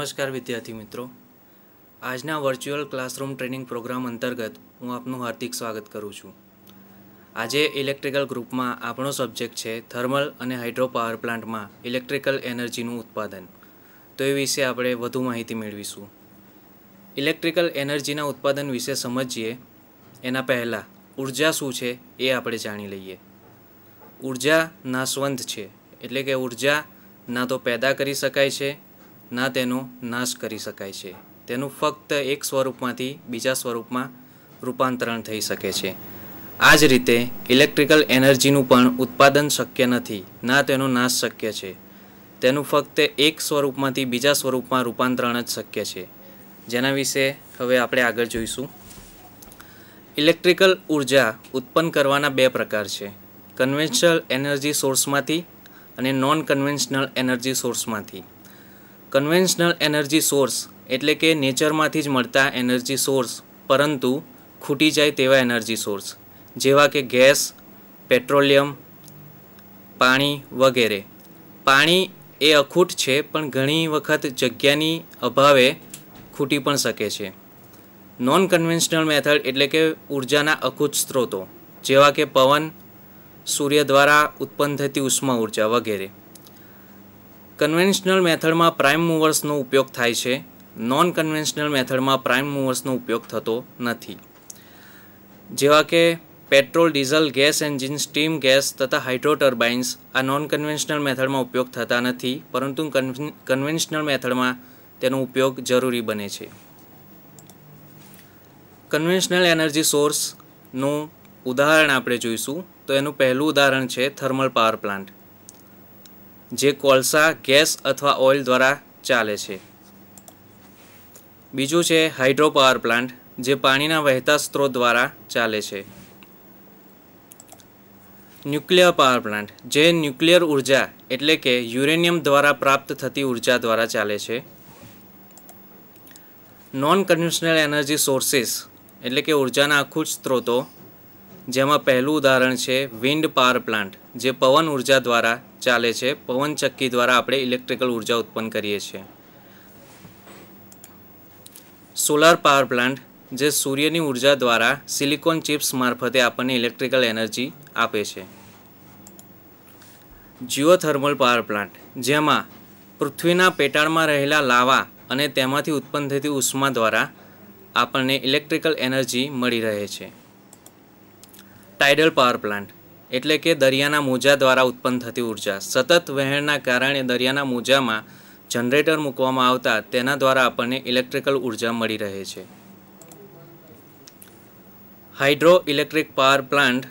નમસ્કાર વિદ્યાર્થી મિત્રો આજના વર્ચ્યુઅલ ક્લાસરૂમ ટ્રેનિંગ પ્રોગ્રામ અંતર્ગત હું આપનું હાર્દિક સ્વાગત કરું છું આજે ઇલેક્ટ્રિકલ ગ્રુપમાં આપણો સબ્જેક્ટ છે થર્મલ અને હાઇડ્રો પાવર પ્લાન્ટમાં ઇલેક્ટ્રિકલ એનર્જીનું ઉત્પાદન તો એ વિશે આપણે વધુ માહિતી મેળવીશું ઇલેક્ટ્રિકલ એનર્જીના ઉત્પાદન વિશે સમજીએ એના પહેલાં ઉર્જા શું છે એ આપણે જાણી લઈએ ઉર્જા નાશવંત છે એટલે કે ઉર્જા ના તો પેદા કરી શકાય છે ના તેનો નાશ કરી શકાય છે તેનું ફક્ત એક સ્વરૂપમાંથી બીજા સ્વરૂપમાં રૂપાંતરણ થઈ શકે છે આ જ રીતે ઇલેક્ટ્રિકલ એનર્જીનું પણ ઉત્પાદન શક્ય નથી ના તેનો નાશ શક્ય છે તેનું ફક્ત એક સ્વરૂપમાંથી બીજા સ્વરૂપમાં રૂપાંતરણ જ શક્ય છે જેના વિશે હવે આપણે આગળ જોઈશું ઇલેક્ટ્રિકલ ઉર્જા ઉત્પન્ન કરવાના બે પ્રકાર છે કન્વેન્શનલ એનર્જી સોર્સમાંથી અને નોન કન્વેન્શનલ એનર્જી સોર્સમાંથી કન્વેન્શનલ એનર્જી સોર્સ એટલે કે નેચરમાંથી જ મળતા એનર્જી સોર્સ પરંતુ ખૂટી જાય તેવા એનર્જી સોર્સ જેવા કે ગેસ પેટ્રોલિયમ પાણી વગેરે પાણી એ અખૂટ છે પણ ઘણી વખત જગ્યાની અભાવે ખૂટી પણ શકે છે નોન કન્વેન્શનલ મેથડ એટલે કે ઉર્જાના અખૂટ સ્ત્રોતો જેવા કે પવન સૂર્ય દ્વારા ઉત્પન્ન થતી ઉષ્મા ઉર્જા વગેરે કન્વેન્શનલ મેથડમાં પ્રાઇમ મૂવર્સનો ઉપયોગ થાય છે નોન કન્વેન્શનલ મેથડમાં પ્રાઇમ મૂવર્સનો ઉપયોગ થતો નથી જેવા કે petrol diesel gas engine steam gas તથા હાઇડ્રો ટર્બાઇન્સ આ નોન કન્વેન્શનલ મેથડમાં ઉપયોગ થતા નથી પરંતુ કન્વેન્શનલ મેથડમાં તેનો ઉપયોગ જરૂરી બને છે કન્વેન્શનલ એનર્જી સોર્સનું ઉદાહરણ આપણે જોઈશું તો એનું પહેલું ઉદાહરણ છે થર્મલ પાવર પ્લાન્ટ જે કોલસા ગેસ અથવા ઓઇલ દ્વારા ચાલે છે બીજું છે હાઈડ્રો પાવર પ્લાન્ટ જે પાણીના વહેતા સ્ત્રોત દ્વારા ચાલે છે ન્યુક્લિયર પાવર પ્લાન્ટ જે ન્યુક્લિયર ઉર્જા એટલે કે યુરેનિયમ દ્વારા પ્રાપ્ત થતી ઉર્જા દ્વારા ચાલે છે નોન કન્વેન્શનલ એનર્જી સોર્સિસ એટલે કે ઉર્જાના આખું જ સ્ત્રોતો જેમાં પહેલું ઉદાહરણ છે વિન્ડ પાવર પ્લાન્ટ જે પવન ઉર્જા દ્વારા ચાલે છે પવનચક્કી દ્વારા આપણે ઇલેક્ટ્રિકલ ઉર્જા ઉત્પન્ન કરીએ છીએ સોલાર પાવર પ્લાન્ટ જે સૂર્યની ઉર્જા દ્વારા સિલિકોન ચિપ્સ મારફતે આપણને ઇલેક્ટ્રિકલ એનર્જી આપે છે જીઓથર્મલ પાવર પ્લાન્ટ જેમાં પૃથ્વીના પેટાળમાં રહેલા લાવા અને તેમાંથી ઉત્પન્ન થતી ઉષ્મા દ્વારા આપણને ઇલેક્ટ્રિકલ એનર્જી મળી રહે છે ટાઇડલ પાવર પ્લાન્ટ એટલે કે દરિયાના મોજા દ્વારા ઉત્પન્ન થતી ઉર્જા સતત વહેણના કારણે દરિયાના મોજામાં જનરેટર મૂકવામાં આવતા તેના દ્વારા આપણને ઇલેક્ટ્રિકલ ઉર્જા મળી રહે છે હાઇડ્રો ઇલેક્ટ્રિક પાવર પ્લાન્ટ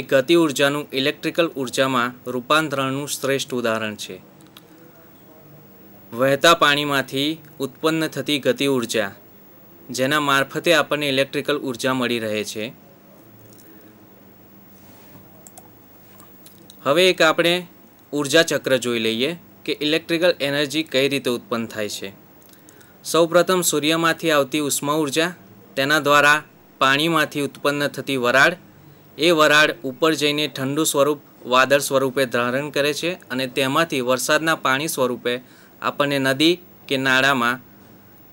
એ ગતિ ઉર્જાનું ઇલેક્ટ્રિકલ ઉર્જામાં રૂપાંતરણનું શ્રેષ્ઠ ઉદાહરણ છે વહેતા પાણીમાંથી ઉત્પન્ન થતી ગતિ ઉર્જા જેના મારફતે આપણને ઇલેક્ટ્રિકલ ઉર્જા મળી રહે છે હવે એક આપણે ઉર્જા ચક્ર જોઈ લઈએ કે ઇલેક્ટ્રિકલ એનર્જી કઈ રીતે ઉત્પન્ન થાય છે સૌપ્રથમ સૂર્યમાંથી આવતી ઉષ્મા ઉર્જા તેના દ્વારા પાણીમાંથી ઉત્પન્ન થતી વરાળ એ વરાળ ઉપર જઈને ઠંડુ સ્વરૂપ વાદળ સ્વરૂપે ધારણ કરે છે અને તેમાંથી વરસાદના પાણી સ્વરૂપે આપણને નદી કે નાળામાં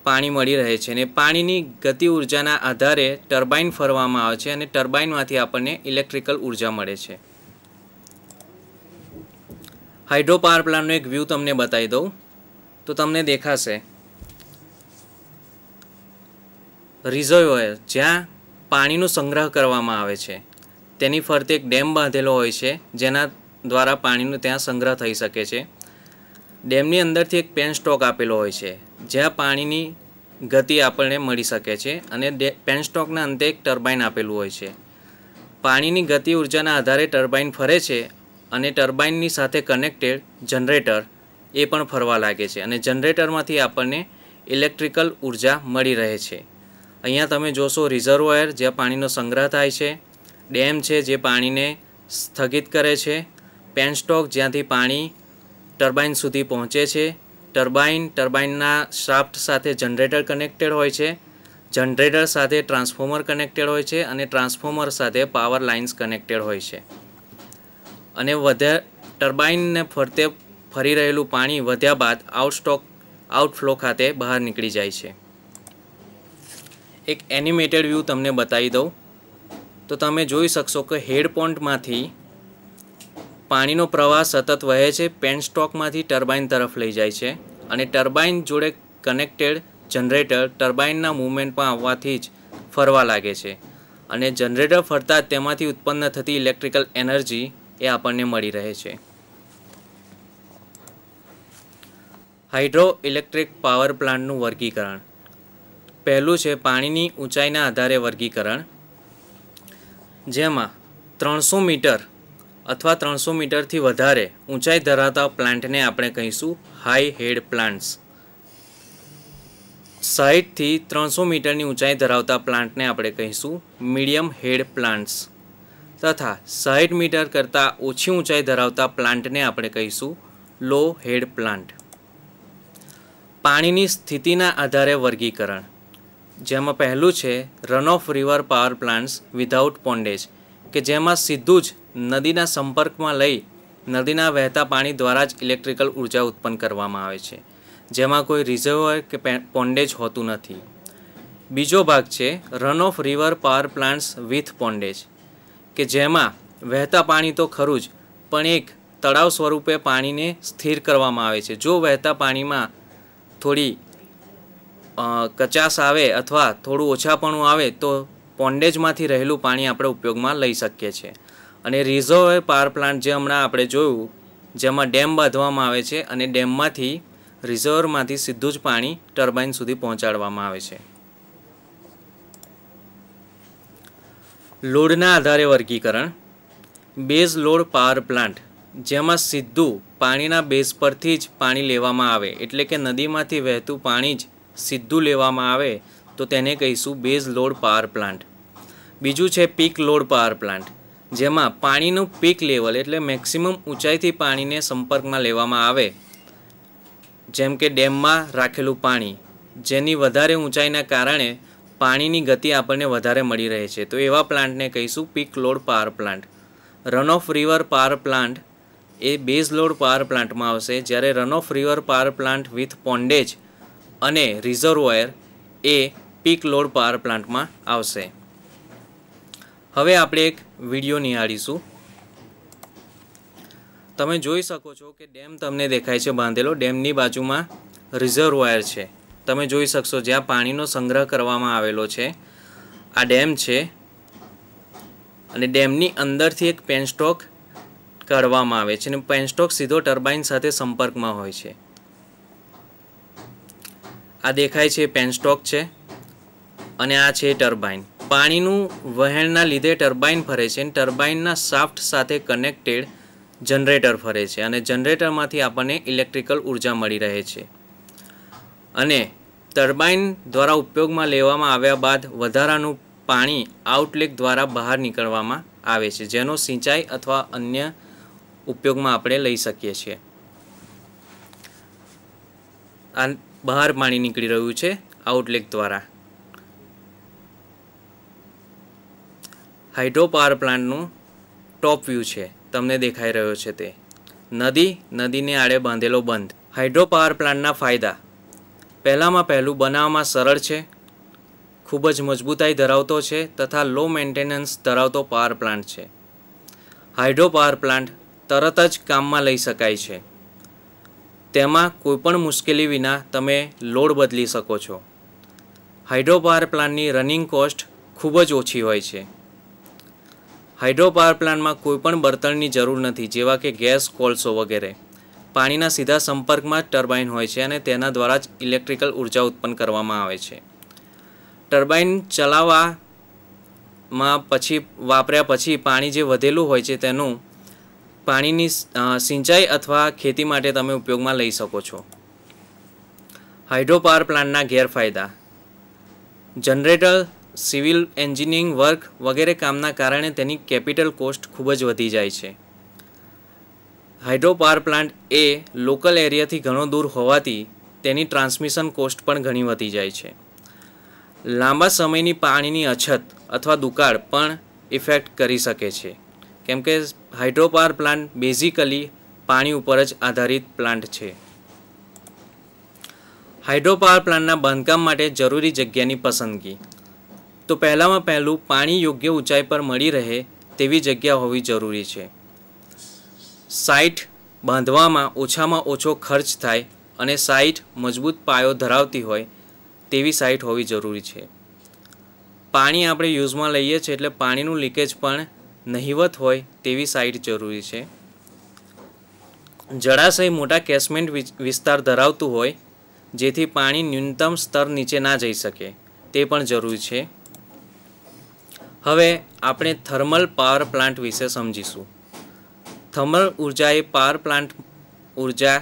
પાણી મળી રહે છે અને પાણીની ગતિ ઉર્જાના આધારે ટર્બાઇન ફરવામાં આવે છે અને ટર્બાઇનમાંથી આપણને ઇલેક્ટ્રિકલ ઉર્જા મળે છે હાઇડ્રો પાવર પ્લાન્ટનો એક વ્યૂ તમને બતાવી દઉં તો તમને દેખાશે રિઝર્વોયર જ્યાં પાણીનો સંગ્રહ કરવામાં આવે છે તેની ફરતે એક ડેમ બાંધેલો હોય છે જેના દ્વારા પાણીનો ત્યાં સંગ્રહ થઈ શકે છે ડેમની અંદરથી એક પેન સ્ટોક આપેલો હોય છે જ્યાં પાણીની ગતિ આપણને મળી શકે છે અને પેન સ્ટોકના અંતે એક ટર્બાઇન આપેલું હોય છે પાણીની ગતિ ઉર્જાના આધારે ટર્બાઇન ફરે છે અને ટર્બાઇનની સાથે કનેક્ટેડ જનરેટર એ પણ ફરવા લાગે છે અને જનરેટરમાંથી આપણને ઇલેક્ટ્રિકલ ઉર્જા મળી રહે છે અહીંયા તમે જોશો રિઝર્વોયર જ્યાં પાણીનો સંગ્રહ થાય છે ડેમ છે જે પાણીને સ્થગિત કરે છે પેનસ્ટોક જ્યાંથી પાણી ટર્બાઇન સુધી પહોંચે છે ટર્બાઇન ટર્બાઇનના શાફ્ટ સાથે જનરેટર કનેક્ટેડ હોય છે જનરેટર સાથે ટ્રાન્સફોર્મર કનેક્ટેડ હોય છે અને ટ્રાન્સફોર્મર સાથે પાવર લાઇન્સ કનેક્ટેડ હોય છે અને વધ્યા ટર્બાઇનને ફરતે ફરી રહેલું પાણી વધ્યા બાદ આઉટસ્ટોક આઉટફ્લો ખાતે બહાર નીકળી જાય છે એક એનિમેટેડ વ્યૂ તમને બતાવી દઉં તો તમે જોઈ શકશો કે હેડપોન્ટમાંથી પાણીનો પ્રવાહ સતત વહે છે પેનસ્ટોકમાંથી ટર્બાઇન તરફ લઈ જાય છે અને ટર્બાઇન જોડે કનેક્ટેડ જનરેટર ટર્બાઇનના મૂવમેન્ટમાં આવવાથી જ ફરવા લાગે છે અને જનરેટર ફરતા તેમાંથી ઉત્પન્ન થતી ઇલેક્ટ્રિકલ એનર્જી એ આપણને મળી રહે છે હાઇડ્રો ઇલેક્ટ્રિક પાવર પ્લાન્ટનું વર્ગીકરણ પહેલું છે પાણીની ઊંચાઈના આધારે વર્ગીકરણ જેમાં ત્રણસો મીટર અથવા ત્રણસો મીટરથી વધારે ઊંચાઈ ધરાવતા પ્લાન્ટને આપણે કહીશું હાઈ હેડ પ્લાન્ટ્સ સાહીઠથી ત્રણસો મીટરની ઊંચાઈ ધરાવતા પ્લાન્ટને આપણે કહીશું મીડિયમ હેડ પ્લાન્ટ્સ તથા સાહીઠ મીટર કરતાં ઓછી ઊંચાઈ ધરાવતા પ્લાન્ટને આપણે કહીશું લો હેડ પ્લાન્ટ પાણીની સ્થિતિના આધારે વર્ગીકરણ જેમાં પહેલું છે run of river power plants without pondage કે જેમાં સીધું જ નદીના સંપર્કમાં લઈ નદીના વહેતા પાણી દ્વારા જ ઇલેક્ટ્રિકલ ઉર્જા ઉત્પન્ન કરવામાં આવે છે જેમાં કોઈ રિઝર્વર કે પોન્ડેજ હોતું નથી બીજો ભાગ છે run of river power plants with pondage કે જેમાં વહેતા પાણી તો ખરું જ પણ એક તળાવ સ્વરૂપે પાણીને સ્થિર કરવામાં આવે છે જો વહેતા પાણીમાં થોડી કચાશ આવે અથવા થોડું ઓછાપણું આવે તો પોન્ડેજમાંથી રહેલું પાણી આપણે ઉપયોગમાં લઈ શકીએ છીએ અને રિઝર્વે પાવર પ્લાન્ટ જે હમણાં આપણે જોયું જેમાં ડેમ બાંધવામાં આવે છે અને ડેમમાંથી રિઝર્વરમાંથી સીધું જ પાણી ટર્બાઇન સુધી પહોંચાડવામાં આવે છે લોડના આધારે વર્ગીકરણ બેઝ લોડ પાવર પ્લાન્ટ જેમાં સીધું પાણીના બેઝ પરથી જ પાણી લેવામાં આવે એટલે કે નદીમાંથી વહેતું પાણી જ સીધું લેવામાં આવે તો તેને કહીશું બેઝ લોડ પાવર પ્લાન્ટ બીજું છે પીક લોડ પાવર પ્લાન્ટ જેમાં પાણીનું પીક લેવલ એટલે મેક્સિમમ ઊંચાઈથી પાણીને સંપર્કમાં લેવામાં આવે જેમ કે ડેમમાં રાખેલું પાણી જેની વધારે ઊંચાઈના કારણે પાણીની ગતિ આપણને વધારે મળી રહે છે તો એવા પ્લાન્ટને કહીશું peak load power plant run of river power plant એ બેઝ લોડ પાવર પ્લાન્ટમાં આવશે જ્યારે run of river power plant with pondage અને રિઝર્વોયર એ પીક લોડ પાવર પ્લાન્ટમાં આવશે હવે આપણે એક વિડીયો નિહાળીશું તમે જોઈ શકો છો કે ડેમ તમને દેખાય છે બાંધેલો ડેમની બાજુમાં રિઝર્વ વાયર છે તમે જોઈ શકશો જ્યાં પાણીનો સંગ્રહ કરવામાં આવેલો છે આ ડેમ છે અને ડેમની અંદરથી એક પેનસ્ટોક કાઢવામાં આવે છે અને પેનસ્ટોક સીધો ટર્બાઇન સાથે સંપર્કમાં હોય છે આ દેખાય છે પેનસ્ટોક છે અને આ છે ટર્બાઇન પાણીનું વહેણના લીધે ટર્બાઇન ફરે છે અને ટર્બાઇનના સાફ્ટ સાથે કનેક્ટેડ જનરેટર ફરે છે અને જનરેટરમાંથી આપણને ઇલેક્ટ્રિકલ ઉર્જા મળી રહે છે અને ટર્બાઇન દ્વારા ઉપયોગમાં લેવામાં આવ્યા બાદ વધારાનું પાણી આઉટલેક દ્વારા બહાર નીકળવામાં આવે છે જેનો સિંચાઈ અથવા અન્ય ઉપયોગમાં આપણે લઈ શકીએ છીએ આ બહાર પાણી નીકળી રહ્યું છે આઉટલેક દ્વારા હાઇડ્રોપાવર પ્લાન્ટનું ટોપ વ્યૂ છે તમને દેખાઈ રહ્યો છે તે નદી નદીને આડે બાંધેલો બંધ હાઇડ્રોપાવર પ્લાન્ટના ફાયદા પહેલાંમાં પહેલું બનાવવામાં સરળ છે ખૂબ જ મજબૂતાઈ ધરાવતો છે તથા લો મેન્ટેનન્સ ધરાવતો પાવર પ્લાન્ટ છે હાઇડ્રો પાવર પ્લાન્ટ તરત જ કામમાં લઈ શકાય છે તેમાં કોઈપણ મુશ્કેલી વિના તમે લોડ બદલી શકો છો હાઇડ્રો પાવર પ્લાન્ટની રનિંગ કોસ્ટ ખૂબ જ ઓછી હોય છે હાઇડ્રો પાવર પ્લાન્ટમાં કોઈપણ બર્તનની જરૂર નથી જેવા કે ગેસ કોલસો વગેરે પાણીના સીધા સંપર્કમાં જ ટર્બાઇન હોય છે અને તેના દ્વારા જ ઇલેક્ટ્રિકલ ઉર્જા ઉત્પન્ન કરવામાં આવે છે ટર્બાઇન ચલાવવામાં પછી વાપર્યા પછી પાણી જે વધેલું હોય છે તેનું પાણીની સિંચાઈ અથવા ખેતી માટે તમે ઉપયોગમાં લઈ શકો છો હાઇડ્રોપાવર પ્લાન્ટના ગેરફાયદા જનરેટર સિવિલ એન્જિનિયરિંગ વર્ક વગેરે કામના કારણે તેની કેપિટલ કોસ્ટ ખૂબ જ વધી જાય છે હાઇડ્રોપાવર પ્લાન્ટ એ લોકલ એરિયાથી ઘણો દૂર હોવાથી તેની ટ્રાન્સમિશન કોસ્ટ પણ ઘણી વધી જાય છે લાંબા સમયની પાણીની અછત અથવા દુકાળ પણ ઇફેક્ટ કરી શકે છે કેમ કે હાઇડ્રોપાવર પ્લાન્ટ બેઝિકલી પાણી ઉપર જ આધારિત પ્લાન્ટ છે હાઇડ્રોપાવર પ્લાન્ટના બાંધકામ માટે જરૂરી જગ્યાની પસંદગી તો પહેલાંમાં પહેલું પાણી યોગ્ય ઊંચાઈ પર મળી રહે તેવી જગ્યા હોવી જરૂરી છે સાઇટ બાંધવામાં ઓછામાં ઓછો ખર્ચ થાય અને સાઇટ મજબૂત પાયો ધરાવતી હોય તેવી સાઇટ હોવી જરૂરી છે પાણી આપણે યુઝમાં લઈએ છીએ એટલે પાણીનું લીકેજ પણ નહિવત હોય તેવી સાઇટ જરૂરી છે જળાશય મોટા કેસમેન્ટ વિસ્તાર ધરાવતું હોય જેથી પાણી ન્યૂનતમ સ્તર નીચે ના જઈ શકે તે પણ જરૂરી છે હવે આપણે થર્મલ પાવર પ્લાન્ટ વિશે સમજીશું થર્મલ ઉર્જા એ પાવર પ્લાન્ટ ઉર્જા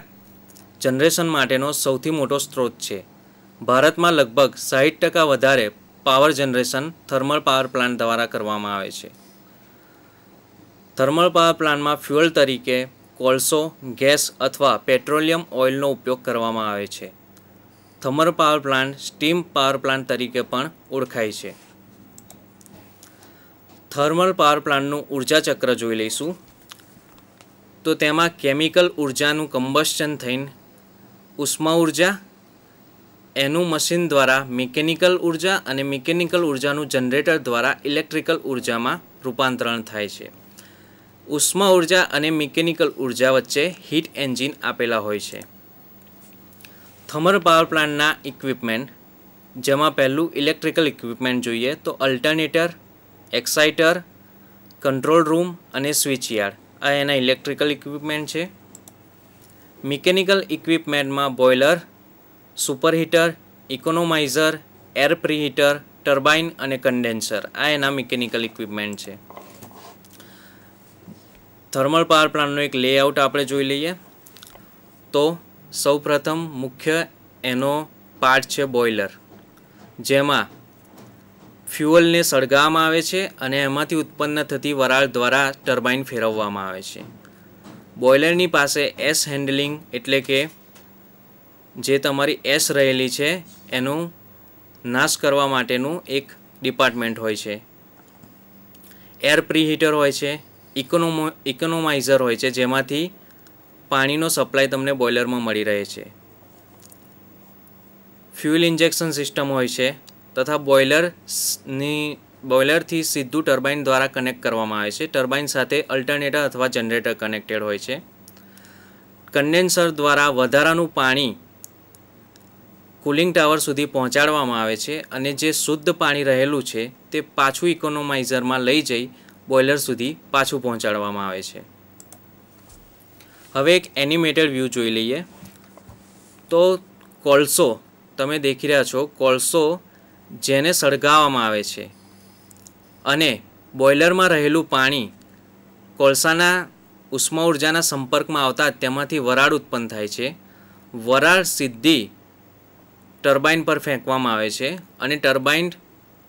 જનરેશન માટેનો સૌથી મોટો સ્ત્રોત છે ભારતમાં લગભગ સાહીઠ ટકા વધારે power generation thermal power plant દ્વારા કરવામાં આવે છે થર્મલ પાવર પ્લાન્ટમાં ફ્યુઅલ તરીકે કોલસો ગેસ અથવા પેટ્રોલિયમ ઓઇલનો ઉપયોગ કરવામાં આવે છે thermal power plant steam power plant તરીકે પણ ઓળખાય છે થર્મલ પાવર પ્લાન્ટનું ઉર્જા ચક્ર જોઈ લઈશું તો તેમાં કેમિકલ ઉર્જાનું કમ્બસ્ચન થઈને ઉષ્મા ઉર્જા એનું મશીન દ્વારા મિકેનિકલ ઉર્જા અને મિકેનિકલ ઉર્જાનું જનરેટર દ્વારા ઇલેક્ટ્રિકલ ઉર્જામાં રૂપાંતરણ થાય છે ઉષ્મા ઉર્જા અને મિકેનિકલ ઉર્જા વચ્ચે હીટ એન્જિન આપેલા હોય છે થર્મલ પાવર પ્લાન્ટના ઇક્વિપમેન્ટ જેમાં પહેલું ઇલેક્ટ્રિકલ ઇક્વિપમેન્ટ જોઈએ તો અલ્ટરનેટર એક્સાઇટર કંટ્રોલ રૂમ અને સ્વિચયાર્ડ આ એના ઇલેક્ટ્રિકલ ઇક્વિપમેન્ટ છે મિકેનિકલ ઇક્વિપમેન્ટમાં boiler super heater economiser air preheater turbine અને કન્ડેન્સર આ એના મિકેનિકલ ઇક્વિપમેન્ટ છે થર્મલ પાવર પ્લાન્ટનો એક લેઆઉટ આપણે જોઈ લઈએ તો સૌપ્રથમ મુખ્ય એનો પાર્ટ છે બોઇલર જેમાં ફ્યુઅલને સળગાવવામાં આવે છે અને એમાંથી ઉત્પન્ન થતી વરાળ દ્વારા ટર્બાઇન ફેરવવામાં આવે છે બોઇલરની પાસે એસ હેન્ડલિંગ એટલે કે જે તમારી એસ રહેલી છે એનું નાશ કરવા માટેનું એક ડિપાર્ટમેન્ટ હોય છે એર પ્રીહીટર હોય છે ઇકોનોમો ઇકોનોમાઇઝર હોય છે જેમાંથી પાણીનો સપ્લાય તમને બોઇલરમાં મળી રહે છે ફ્યુઅલ ઇન્જેક્શન સિસ્ટમ હોય છે તથા બોઇલરની બોઇલરથી સીધું ટર્બાઇન દ્વારા કનેક્ટ કરવામાં આવે છે ટર્બાઇન સાથે અલ્ટરનેટર અથવા જનરેટર કનેક્ટેડ હોય છે કન્ડેન્સર દ્વારા વધારાનું પાણી કુલિંગ ટાવર સુધી પહોંચાડવામાં આવે છે અને જે શુદ્ધ પાણી રહેલું છે તે પાછું ઇકોનોમાઇઝરમાં લઈ જઈ બોઇલર સુધી પાછું પહોંચાડવામાં આવે છે હવે એક એનિમેટેડ વ્યૂ જોઈ લઈએ તો કોલસો તમે દેખી રહ્યા છો કોલસો જેને સળગાવવામાં આવે છે અને બોઇલરમાં રહેલું પાણી કોલસાના ઉષ્મા ઉર્જાના સંપર્કમાં આવતા તેમાંથી વરાળ ઉત્પન્ન થાય છે વરાળ સીધી ટર્બાઇન પર ફેંકવામાં આવે છે અને ટર્બાઇન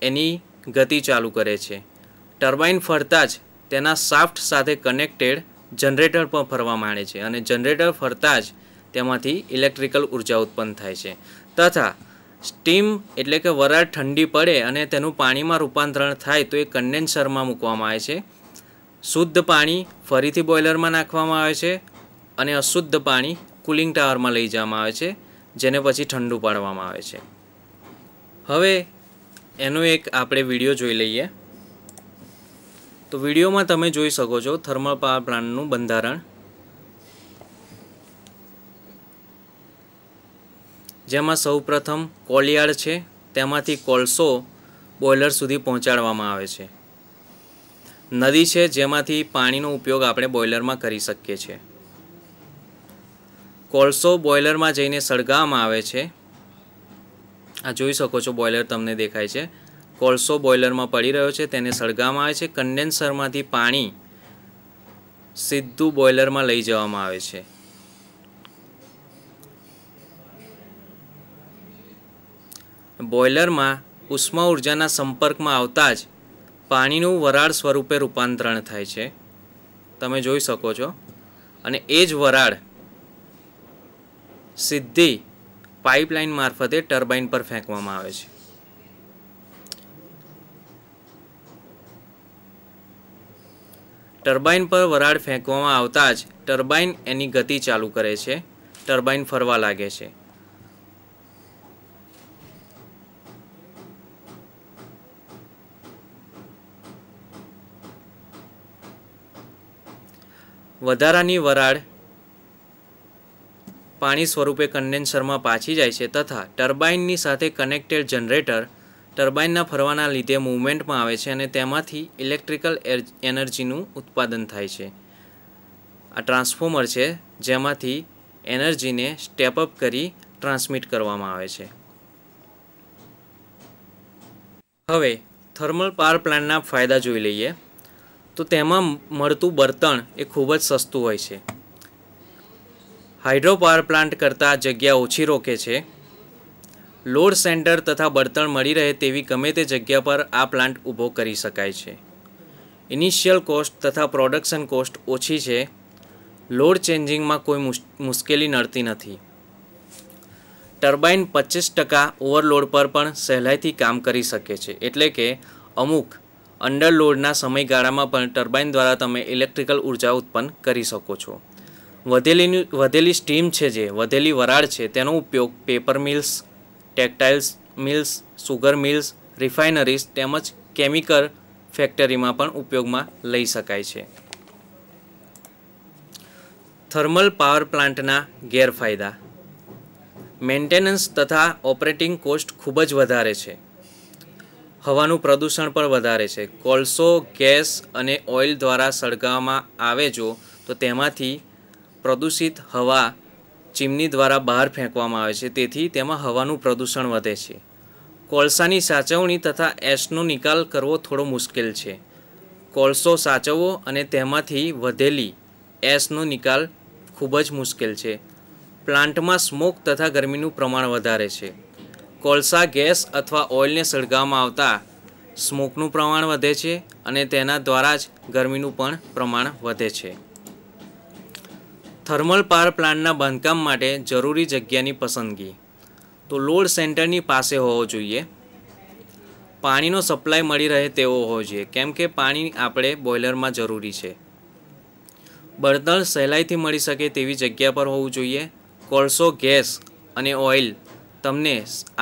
એની ગતિ ચાલુ કરે છે ટર્બાઇન ફરતા જ તેના સાફ્ટ સાથે કનેક્ટેડ જનરેટર પણ ફરવા માંડે છે અને જનરેટર ફરતા જ તેમાંથી ઇલેક્ટ્રિકલ ઉર્જા ઉત્પન્ન થાય છે તથા સ્ટીમ એટલે કે વરાળ ઠંડી પડે અને તેનું પાણીમાં રૂપાંતરણ થાય તો એ કન્ડેન્સરમાં મૂકવામાં આવે છે શુદ્ધ પાણી ફરીથી બોઇલરમાં નાખવામાં આવે છે અને અશુદ્ધ પાણી કુલિંગ ટાવરમાં લઈ જવામાં આવે છે જેને પછી ઠંડુ પાડવામાં આવે છે હવે એનો એક આપણે વિડીયો જોઈ લઈએ તો વિડીયોમાં તમે જોઈ શકો છો થર્મલ પાવર પ્લાન્ટનું બંધારણ જેમાં સૌપ્રથમ કોલિયાળ છે તેમાંથી કોલસો બોઇલર સુધી પહોંચાડવામાં આવે છે નદી છે જેમાંથી પાણીનો ઉપયોગ આપણે બોઇલરમાં કરી શકીએ છીએ કોલસો બોઇલરમાં જઈને સળગાવવામાં આવે છે આ જોઈ શકો છો બોઇલર તમને દેખાય છે કોલસો બોઇલરમાં પડી રહ્યો છે તેને સળગાવવામાં આવે છે કન્ડેન્સરમાંથી પાણી સીધું બોઇલરમાં લઈ જવામાં આવે છે બોઇલરમાં ઉષ્મા ઉર્જાના સંપર્કમાં આવતા જ પાણીનું વરાળ સ્વરૂપે રૂપાંતરણ થાય છે તમે જોઈ શકો છો અને એ જ વરાળ સીધી પાઇપલાઇન મારફતે ટર્બાઇન પર ફેંકવામાં આવે છે ટર્બાઇન પર વરાળ ફેંકવામાં આવતા જ ટર્બાઇન એની ગતિ ચાલુ કરે છે ટર્બાઇન ફરવા લાગે છે વધારાની વરાળ પાણી સ્વરૂપે કન્ડેન્સરમાં પાછી જાય છે તથા ટર્બાઇનની સાથે કનેક્ટેડ જનરેટર ટર્બાઇનના ફરવાના લીધે મૂવમેન્ટમાં આવે છે અને તેમાંથી ઇલેક્ટ્રિકલ એનર્જીનું ઉત્પાદન થાય છે આ ટ્રાન્સફોર્મર છે જેમાંથી એનર્જીને સ્ટેપઅપ કરી ટ્રાન્સમિટ કરવામાં આવે છે હવે થર્મલ પાવર પ્લાન્ટના ફાયદા જોઈ લઈએ તો તેમાં મળતું બળતણ એ ખૂબ જ સસ્તું હોય છે હાઇડ્રોપાવર પ્લાન્ટ કરતાં જગ્યા ઓછી રોકે છે લોડ સેન્ટર તથા બળતણ મળી રહે તેવી ગમે તે જગ્યા પર આ પ્લાન્ટ ઊભો કરી શકાય છે ઇનિશિયલ કોસ્ટ તથા પ્રોડક્શન કોસ્ટ ઓછી છે લોડ ચેન્જિંગમાં કોઈ મુશ્કેલી નડતી નથી ટર્બાઇન પચીસ ટકા ઓવરલોડ પર પણ સહેલાઈથી કામ કરી શકે છે એટલે કે અમુક અંડરલોડના સમયગાળામાં પણ ટર્બાઇન દ્વારા તમે ઇલેક્ટ્રિકલ ઉર્જા ઉત્પન્ન કરી શકો છો વધેલી વધેલી સ્ટીમ છે જે વધેલી વરાળ છે તેનો ઉપયોગ paper mills textiles mills sugar mills refineries તેમજ કેમિકલ ફેક્ટરીમાં પણ ઉપયોગમાં લઈ શકાય છે થર્મલ પાવર પ્લાન્ટના ગેરફાયદા મેન્ટેનન્સ તથા ઓપરેટિંગ કોસ્ટ ખૂબ જ વધારે છે હવાનું પ્રદૂષણ પણ વધારે છે કોલસો ગેસ અને ઓઇલ દ્વારા સળગાવવામાં આવે જો તો તેમાંથી પ્રદૂષિત હવા ચીમની દ્વારા બહાર ફેંકવામાં આવે છે તેથી તેમાં હવાનું પ્રદૂષણ વધે છે કોલસાની સાચવણી તથા એશનો નિકાલ કરવો થોડો મુશ્કેલ છે કોલસો સાચવવો અને તેમાંથી વધેલી એશનો નિકાલ ખૂબ જ મુશ્કેલ છે પ્લાન્ટમાં સ્મોક તથા ગરમીનું પ્રમાણ વધારે છે કોલસા ગેસ અથવા ઓઇલને સળગાવવામાં આવતા સ્મોકનું પ્રમાણ વધે છે અને તેના દ્વારા જ ગરમીનું પણ પ્રમાણ વધે છે થર્મલ પાવર પ્લાન્ટના બાંધકામ માટે જરૂરી જગ્યાની પસંદગી તો લોડ સેન્ટરની પાસે હોવો જોઈએ પાણીનો સપ્લાય મળી રહે તેવો હોવો જોઈએ કેમ કે પાણી આપણે બોઇલરમાં જરૂરી છે બળતણ સહેલાઈથી મળી શકે તેવી જગ્યા પર હોવું જોઈએ કોલસો ગેસ અને ઓઇલ તમને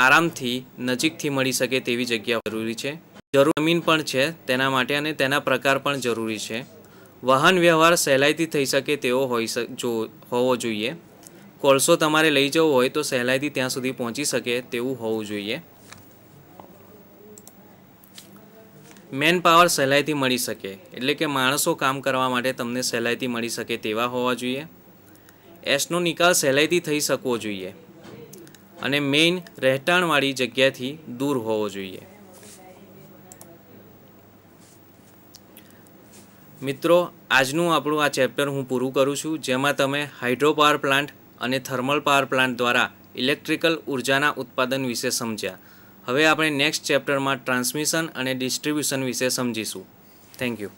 આરામથી નજીકથી મળી શકે તેવી જગ્યા જરૂરી છે જરૂર જમીન પણ છે તેના માટે અને તેના પ્રકાર પણ જરૂરી છે વાહન વ્યવહાર સહેલાઈથી થઈ શકે તેવો હોઈ જો હોવો જોઈએ કોલસો તમારે લઈ જવો હોય તો સહેલાઈથી ત્યાં સુધી પહોંચી શકે તેવું હોવું જોઈએ મેન પાવર સહેલાઈથી મળી શકે એટલે કે માણસો કામ કરવા માટે તમને સહેલાઈથી મળી શકે તેવા હોવા જોઈએ એસનો નિકાલ સહેલાઈથી થઈ શકવો જોઈએ અને મેઇન રહેઠાણવાળી જગ્યાથી દૂર હોવો જોઈએ મિત્રો આજનું આપણું આ ચેપ્ટર હું પૂરું કરું છું જેમાં તમે હાઇડ્રોપાવર પ્લાન્ટ અને થર્મલ પાવર પ્લાન્ટ દ્વારા ઇલેક્ટ્રિકલ ઉર્જાના ઉત્પાદન વિશે સમજ્યા હવે આપણે નેક્સ્ટ ચેપ્ટરમાં ટ્રાન્સમિશન અને ડિસ્ટ્રીબ્યુશન વિશે સમજીશું થેન્ક યુ